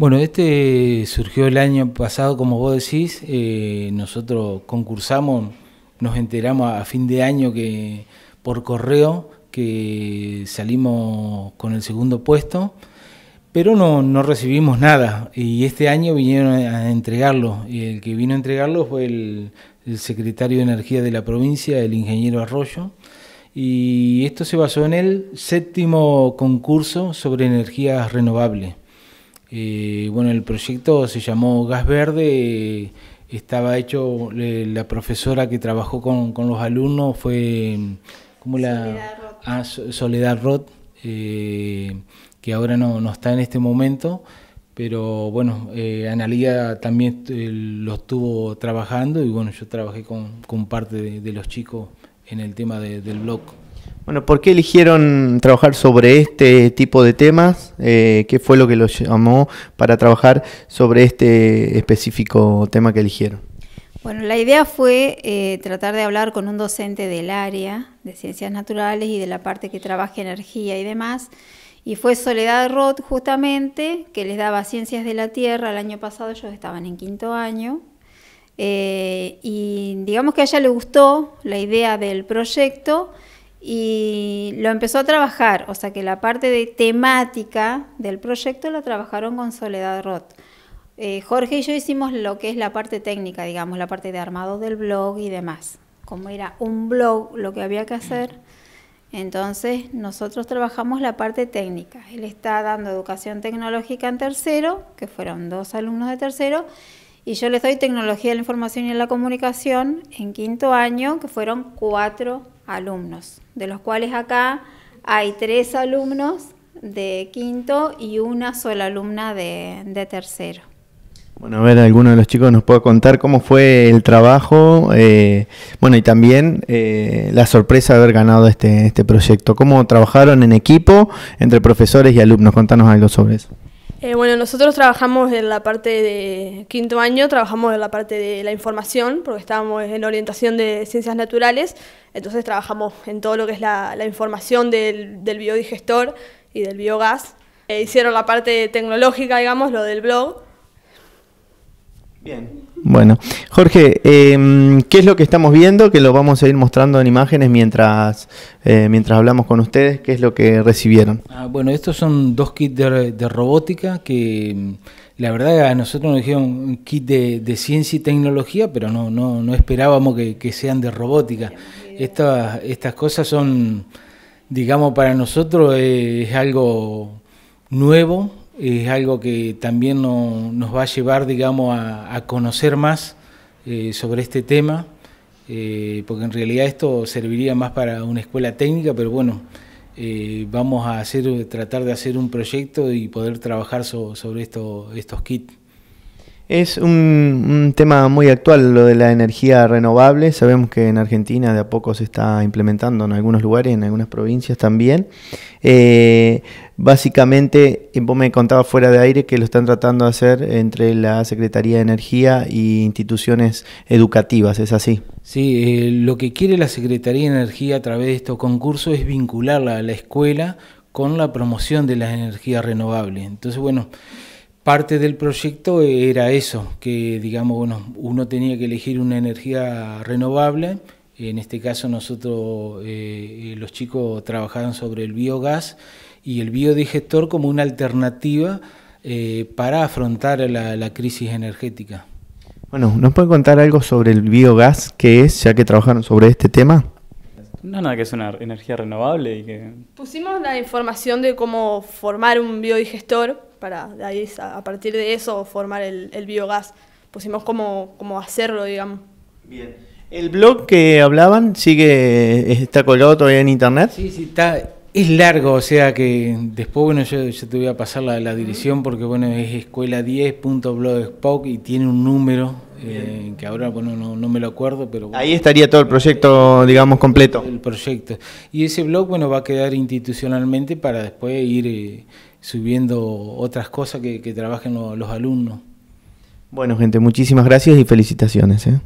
Bueno, este surgió el año pasado, como vos decís, eh, nosotros concursamos, nos enteramos a fin de año que por correo que salimos con el segundo puesto, pero no, no recibimos nada y este año vinieron a entregarlo y el que vino a entregarlo fue el, el secretario de Energía de la provincia, el ingeniero Arroyo, y esto se basó en el séptimo concurso sobre energías renovables. Eh, bueno, el proyecto se llamó Gas Verde, estaba hecho, la profesora que trabajó con, los alumnos fue mm, como la Soledad Roth, ah, eh, que ahora no, está en este momento, pero bueno, eh, Analía también lo estuvo trabajando y bueno, yo trabajé con, parte de, los chicos en el tema del blog. Bueno, ¿por qué eligieron trabajar sobre este tipo de temas? Eh, ¿Qué fue lo que los llamó para trabajar sobre este específico tema que eligieron? Bueno, la idea fue eh, tratar de hablar con un docente del área de ciencias naturales y de la parte que trabaja energía y demás. Y fue Soledad Roth justamente que les daba Ciencias de la Tierra. El año pasado ellos estaban en quinto año. Eh, y digamos que a ella le gustó la idea del proyecto y lo empezó a trabajar, o sea que la parte de temática del proyecto la trabajaron con Soledad Roth. Eh, Jorge y yo hicimos lo que es la parte técnica, digamos, la parte de armado del blog y demás. Como era un blog lo que había que hacer, entonces nosotros trabajamos la parte técnica. Él está dando educación tecnológica en tercero, que fueron dos alumnos de tercero, y yo les doy tecnología de la información y la comunicación en quinto año, que fueron cuatro alumnos, de los cuales acá hay tres alumnos de quinto y una sola alumna de, tercero. Bueno, a ver, alguno de los chicos nos puede contar cómo fue el trabajo, eh, bueno, y también eh, la sorpresa de haber ganado este, este proyecto. ¿Cómo trabajaron en equipo entre profesores y alumnos? Contanos algo sobre eso. Eh, bueno, nosotros trabajamos en la parte de quinto año, trabajamos en la parte de la información, porque estábamos en orientación de ciencias naturales, entonces trabajamos en todo lo que es la, información del, biodigestor y del biogás. Eh, hicieron la parte tecnológica, digamos, lo del blog. Bien, bueno, Jorge, em, ¿qué es lo que estamos viendo? Que lo vamos a ir mostrando en imágenes mientras, eh, mientras hablamos con ustedes. ¿Qué es lo que recibieron? Ah, bueno, estos son dos kits de, robótica que em, la verdad a nosotros nos dijeron un kit de, ciencia y tecnología, pero no, no, no esperábamos que, que, sean de robótica. Estas, estas cosas son, digamos, para nosotros es algo nuevo, es algo que también nos va a llevar, digamos, a, conocer más eh, sobre este tema, eh, porque en realidad esto serviría más para una escuela técnica, pero bueno, eh, vamos a hacer, tratar de hacer un proyecto y poder trabajar sobre esto, estos kits. Es un, tema muy actual lo de la energía renovable. Sabemos que en Argentina de a poco se está implementando en algunos lugares, en algunas provincias también. Eh, básicamente, vos me contabas fuera de aire que lo están tratando de hacer entre la Secretaría de Energía y instituciones educativas, ¿es así? Sí, eh, lo que quiere la Secretaría de Energía a través de estos concursos es vincularla a la escuela con la promoción de las energías renovables. Entonces, bueno parte del proyecto era eso, que digamos, uno tenía que elegir una energía renovable. En este caso nosotros, eh, eh, los chicos trabajaron sobre el biogás y el biodigestor como una alternativa eh, para afrontar la, crisis energética. Bueno, ¿nos pueden contar algo sobre el biogás? ¿Qué es, ya que trabajaron sobre este tema? No, nada, que es una energía renovable y que... Pusimos la información de cómo formar un biodigestor para de ahí, a partir de eso formar el, biogás. Pusimos cómo, cómo hacerlo, digamos. Bien. ¿El blog que hablaban sigue, está colgado todavía en internet? Sí, sí, está, es largo, o sea que después, bueno, yo, te voy a pasar la, la dirección porque, bueno, es escuela10.blogspot y tiene un número eh, que ahora, bueno, no, me lo acuerdo, pero... Ahí estaría todo el proyecto, digamos, completo. El proyecto. Y ese blog, bueno, va a quedar institucionalmente para después ir... Eh, subiendo otras cosas que, trabajen los, los alumnos. Bueno, gente, muchísimas gracias y felicitaciones. ¿eh?